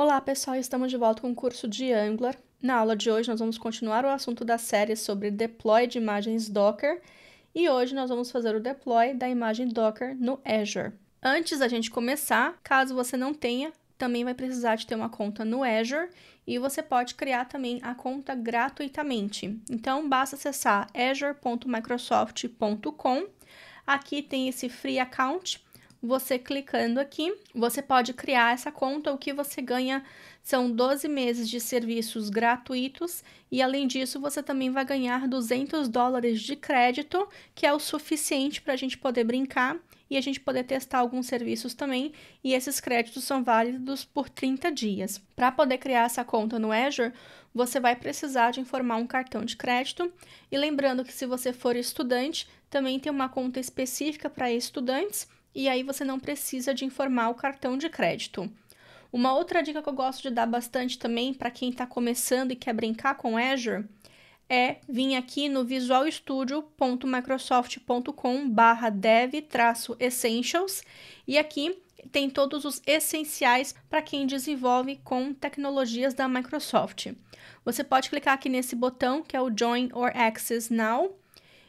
Olá pessoal, estamos de volta com o curso de Angular. Na aula de hoje nós vamos continuar o assunto da série sobre deploy de imagens Docker e hoje nós vamos fazer o deploy da imagem Docker no Azure. Antes da gente começar, caso você não tenha, também vai precisar de ter uma conta no Azure e você pode criar também a conta gratuitamente. Então basta acessar azure.microsoft.com. Aqui tem esse free account você clicando aqui, você pode criar essa conta. O que você ganha são 12 meses de serviços gratuitos e além disso você também vai ganhar 200 dólares de crédito, que é o suficiente para a gente poder brincar e a gente poder testar alguns serviços também, e esses créditos são válidos por 30 dias. Para poder criar essa conta no Azure, você vai precisar de informar um cartão de crédito, e lembrando que se você for estudante, também tem uma conta específica para estudantes, e aí você não precisa de informar o cartão de crédito. Uma outra dica que eu gosto de dar bastante também para quem está começando e quer brincar com Azure é vir aqui no visualstudio.microsoft.com dev-essentials e aqui tem todos os essenciais para quem desenvolve com tecnologias da Microsoft. Você pode clicar aqui nesse botão que é o Join or Access Now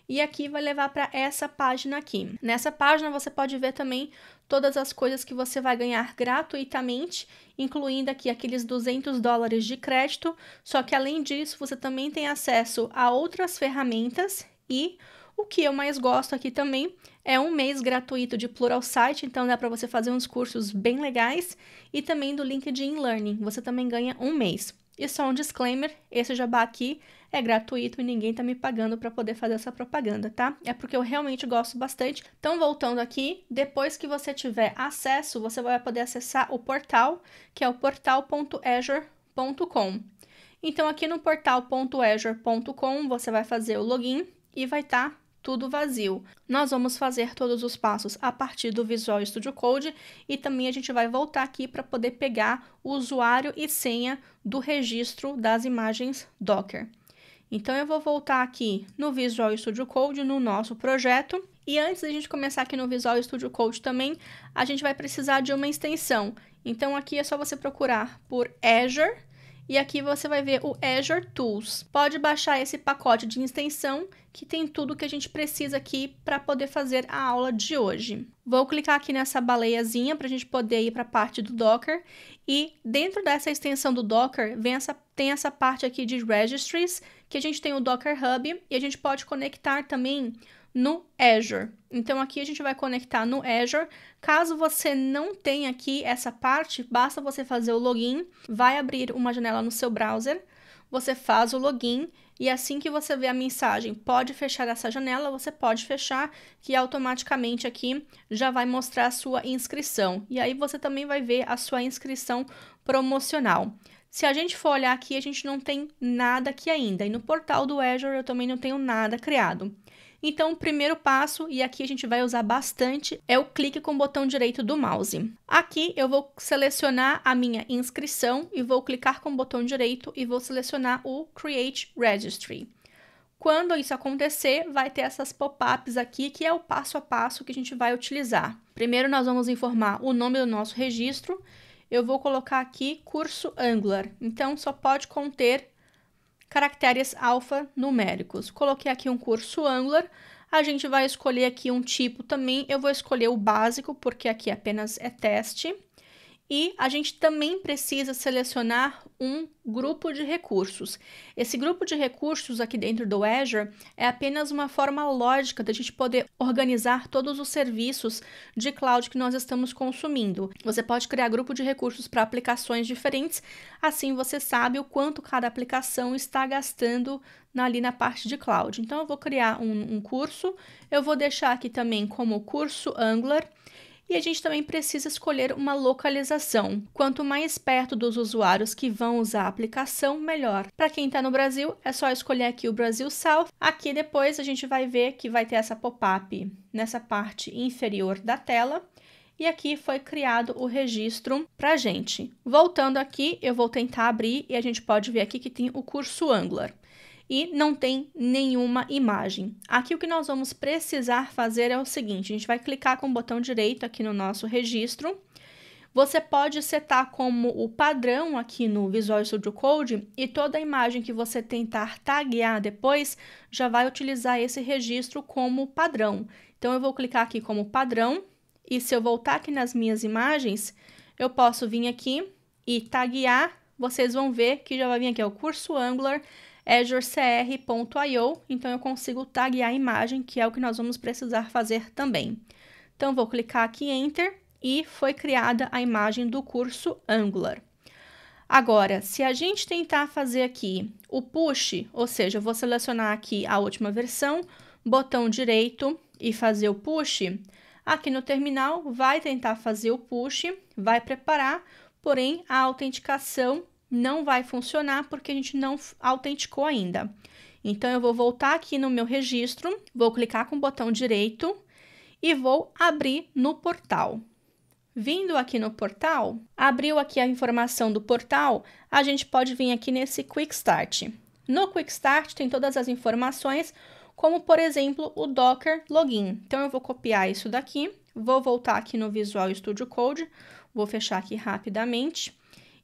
e aqui vai levar para essa página aqui. Nessa página você pode ver também todas as coisas que você vai ganhar gratuitamente, incluindo aqui aqueles 200 dólares de crédito, só que além disso você também tem acesso a outras ferramentas e o que eu mais gosto aqui também é um mês gratuito de Plural Site, então dá para você fazer uns cursos bem legais e também do LinkedIn Learning, você também ganha um mês. E só um disclaimer, esse jabá aqui é gratuito e ninguém tá me pagando para poder fazer essa propaganda, tá? É porque eu realmente gosto bastante. Então, voltando aqui, depois que você tiver acesso, você vai poder acessar o portal, que é o portal.azure.com. Então, aqui no portal.azure.com, você vai fazer o login e vai estar tá tudo vazio. Nós vamos fazer todos os passos a partir do Visual Studio Code e também a gente vai voltar aqui para poder pegar o usuário e senha do registro das imagens Docker. Então, eu vou voltar aqui no Visual Studio Code, no nosso projeto. E antes da gente começar aqui no Visual Studio Code também, a gente vai precisar de uma extensão. Então, aqui é só você procurar por Azure e aqui você vai ver o Azure Tools. Pode baixar esse pacote de extensão que tem tudo que a gente precisa aqui para poder fazer a aula de hoje. Vou clicar aqui nessa baleiazinha para a gente poder ir para a parte do Docker e dentro dessa extensão do Docker vem essa, tem essa parte aqui de Registries que a gente tem o Docker Hub e a gente pode conectar também no Azure. Então aqui a gente vai conectar no Azure. Caso você não tenha aqui essa parte, basta você fazer o login, vai abrir uma janela no seu browser, você faz o login e assim que você vê a mensagem, pode fechar essa janela, você pode fechar, que automaticamente aqui já vai mostrar a sua inscrição. E aí você também vai ver a sua inscrição promocional. Se a gente for olhar aqui, a gente não tem nada aqui ainda. E no portal do Azure eu também não tenho nada criado. Então, o primeiro passo, e aqui a gente vai usar bastante, é o clique com o botão direito do mouse. Aqui eu vou selecionar a minha inscrição e vou clicar com o botão direito e vou selecionar o Create Registry. Quando isso acontecer, vai ter essas pop-ups aqui, que é o passo a passo que a gente vai utilizar. Primeiro, nós vamos informar o nome do nosso registro eu vou colocar aqui curso Angular. Então, só pode conter caracteres alfanuméricos. Coloquei aqui um curso Angular. A gente vai escolher aqui um tipo também. Eu vou escolher o básico, porque aqui apenas é teste. E a gente também precisa selecionar um grupo de recursos. Esse grupo de recursos aqui dentro do Azure é apenas uma forma lógica da gente poder organizar todos os serviços de cloud que nós estamos consumindo. Você pode criar grupo de recursos para aplicações diferentes, assim você sabe o quanto cada aplicação está gastando ali na parte de cloud. Então, eu vou criar um, um curso, eu vou deixar aqui também como curso Angular e a gente também precisa escolher uma localização. Quanto mais perto dos usuários que vão usar a aplicação, melhor. Para quem está no Brasil, é só escolher aqui o Brasil South. Aqui depois a gente vai ver que vai ter essa pop-up nessa parte inferior da tela e aqui foi criado o registro para gente. Voltando aqui, eu vou tentar abrir e a gente pode ver aqui que tem o curso Angular e não tem nenhuma imagem. Aqui o que nós vamos precisar fazer é o seguinte, a gente vai clicar com o botão direito aqui no nosso registro, você pode setar como o padrão aqui no Visual Studio Code e toda imagem que você tentar taguear depois já vai utilizar esse registro como padrão. Então, eu vou clicar aqui como padrão e se eu voltar aqui nas minhas imagens, eu posso vir aqui e taguear. Vocês vão ver que já vai vir aqui o curso Angular azurecr.io, então eu consigo taguear a imagem, que é o que nós vamos precisar fazer também. Então vou clicar aqui em Enter e foi criada a imagem do curso Angular. Agora, se a gente tentar fazer aqui o push, ou seja, eu vou selecionar aqui a última versão, botão direito e fazer o push, aqui no terminal vai tentar fazer o push, vai preparar, porém a autenticação não vai funcionar porque a gente não autenticou ainda. Então, eu vou voltar aqui no meu registro, vou clicar com o botão direito e vou abrir no portal. Vindo aqui no portal, abriu aqui a informação do portal, a gente pode vir aqui nesse Quick Start. No Quick Start tem todas as informações, como por exemplo o Docker Login. Então eu vou copiar isso daqui, vou voltar aqui no Visual Studio Code, vou fechar aqui rapidamente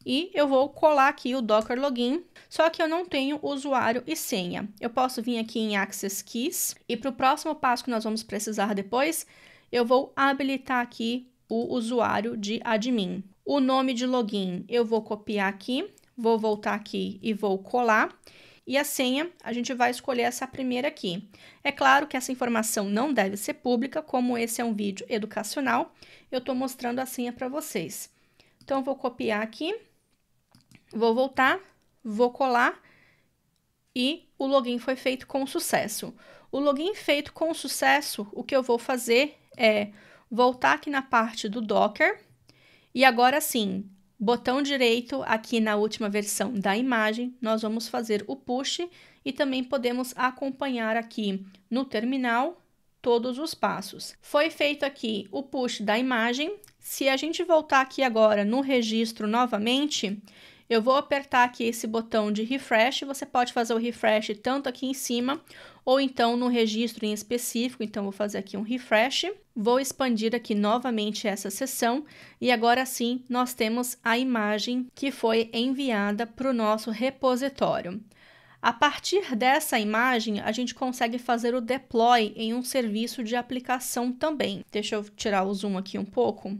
e eu vou colar aqui o docker login, só que eu não tenho usuário e senha. Eu posso vir aqui em access keys e para o próximo passo que nós vamos precisar depois, eu vou habilitar aqui o usuário de admin. O nome de login eu vou copiar aqui, vou voltar aqui e vou colar. E a senha, a gente vai escolher essa primeira aqui. É claro que essa informação não deve ser pública, como esse é um vídeo educacional, eu estou mostrando a senha para vocês. Então, vou copiar aqui Vou voltar, vou colar e o login foi feito com sucesso. O login feito com sucesso, o que eu vou fazer é voltar aqui na parte do Docker e agora sim, botão direito aqui na última versão da imagem, nós vamos fazer o push e também podemos acompanhar aqui no terminal todos os passos. Foi feito aqui o push da imagem. Se a gente voltar aqui agora no registro novamente, eu vou apertar aqui esse botão de refresh, você pode fazer o refresh tanto aqui em cima ou então no registro em específico, então vou fazer aqui um refresh. Vou expandir aqui novamente essa seção e agora sim nós temos a imagem que foi enviada para o nosso repositório. A partir dessa imagem, a gente consegue fazer o deploy em um serviço de aplicação também. Deixa eu tirar o zoom aqui um pouco.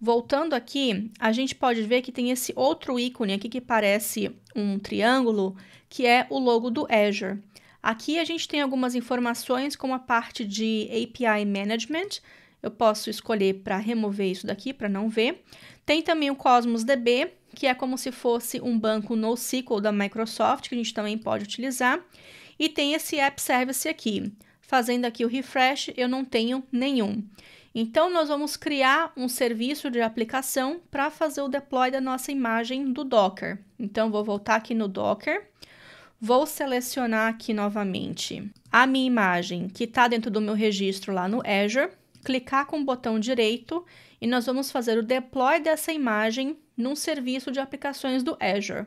Voltando aqui, a gente pode ver que tem esse outro ícone aqui que parece um triângulo, que é o logo do Azure. Aqui a gente tem algumas informações como a parte de API Management, eu posso escolher para remover isso daqui para não ver. Tem também o Cosmos DB, que é como se fosse um banco NoSQL da Microsoft, que a gente também pode utilizar. E tem esse App Service aqui. Fazendo aqui o refresh, eu não tenho nenhum. Então, nós vamos criar um serviço de aplicação para fazer o deploy da nossa imagem do Docker. Então, vou voltar aqui no Docker, vou selecionar aqui novamente a minha imagem que está dentro do meu registro lá no Azure, clicar com o botão direito e nós vamos fazer o deploy dessa imagem num serviço de aplicações do Azure.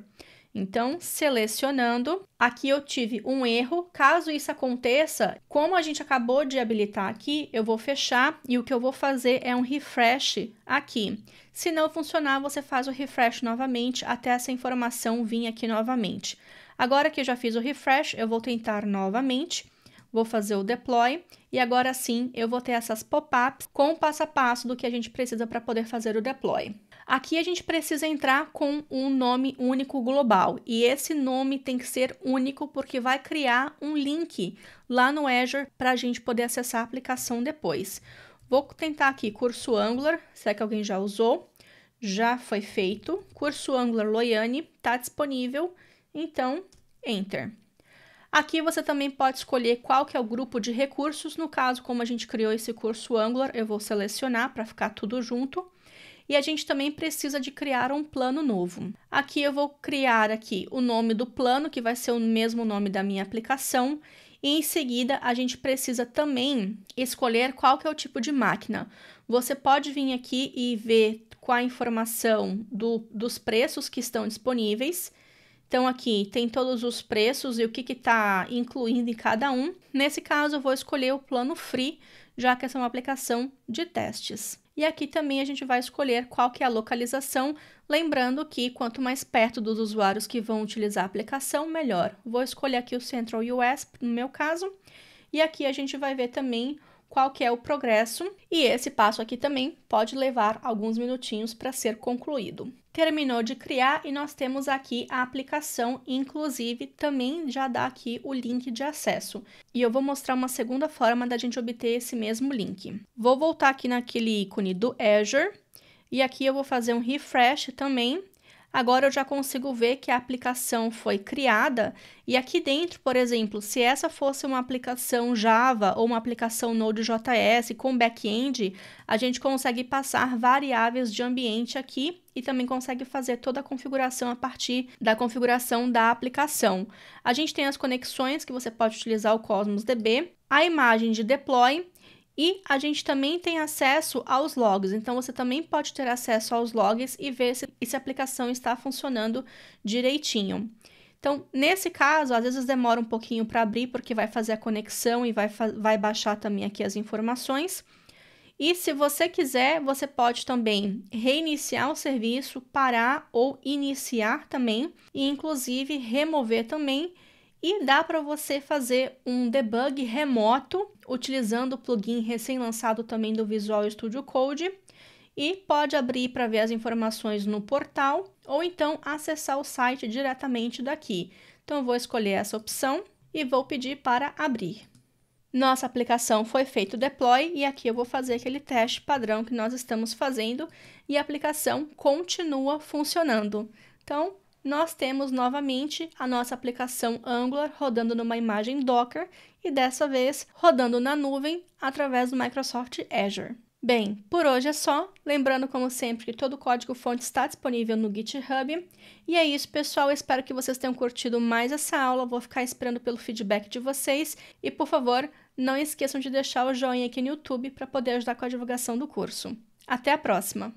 Então, selecionando, aqui eu tive um erro. Caso isso aconteça, como a gente acabou de habilitar aqui, eu vou fechar e o que eu vou fazer é um refresh aqui. Se não funcionar, você faz o refresh novamente até essa informação vir aqui novamente. Agora que eu já fiz o refresh, eu vou tentar novamente vou fazer o deploy e agora sim eu vou ter essas pop-ups com o passo a passo do que a gente precisa para poder fazer o deploy. Aqui a gente precisa entrar com um nome único global e esse nome tem que ser único porque vai criar um link lá no Azure para a gente poder acessar a aplicação depois. Vou tentar aqui curso Angular, será é que alguém já usou? Já foi feito. Curso Angular Loiane está disponível, então Enter. Aqui você também pode escolher qual que é o grupo de recursos, no caso, como a gente criou esse curso Angular, eu vou selecionar para ficar tudo junto. E a gente também precisa de criar um plano novo. Aqui eu vou criar aqui o nome do plano, que vai ser o mesmo nome da minha aplicação, e em seguida a gente precisa também escolher qual que é o tipo de máquina. Você pode vir aqui e ver com a informação do, dos preços que estão disponíveis, então aqui tem todos os preços e o que está incluindo em cada um. Nesse caso, eu vou escolher o plano free, já que essa é uma aplicação de testes. E aqui também a gente vai escolher qual que é a localização, lembrando que quanto mais perto dos usuários que vão utilizar a aplicação, melhor. Vou escolher aqui o Central US, no meu caso, e aqui a gente vai ver também qual que é o progresso, e esse passo aqui também pode levar alguns minutinhos para ser concluído terminou de criar e nós temos aqui a aplicação, inclusive também já dá aqui o link de acesso. E eu vou mostrar uma segunda forma da gente obter esse mesmo link. Vou voltar aqui naquele ícone do Azure e aqui eu vou fazer um refresh também agora eu já consigo ver que a aplicação foi criada e aqui dentro, por exemplo, se essa fosse uma aplicação Java ou uma aplicação Node.js com back-end, a gente consegue passar variáveis de ambiente aqui e também consegue fazer toda a configuração a partir da configuração da aplicação. A gente tem as conexões que você pode utilizar o Cosmos DB, a imagem de deploy e a gente também tem acesso aos logs, então você também pode ter acesso aos logs e ver se, se a aplicação está funcionando direitinho. Então, nesse caso, às vezes demora um pouquinho para abrir, porque vai fazer a conexão e vai, vai baixar também aqui as informações. E se você quiser, você pode também reiniciar o serviço, parar ou iniciar também, e inclusive remover também e dá para você fazer um debug remoto utilizando o plugin recém-lançado também do Visual Studio Code e pode abrir para ver as informações no portal ou então acessar o site diretamente daqui. Então vou escolher essa opção e vou pedir para abrir. Nossa aplicação foi feito o deploy e aqui eu vou fazer aquele teste padrão que nós estamos fazendo e a aplicação continua funcionando. Então, nós temos novamente a nossa aplicação Angular rodando numa imagem Docker e dessa vez rodando na nuvem através do Microsoft Azure. Bem, por hoje é só. Lembrando, como sempre, que todo o código-fonte está disponível no GitHub. E é isso, pessoal. espero que vocês tenham curtido mais essa aula. Vou ficar esperando pelo feedback de vocês. E, por favor, não esqueçam de deixar o joinha aqui no YouTube para poder ajudar com a divulgação do curso. Até a próxima!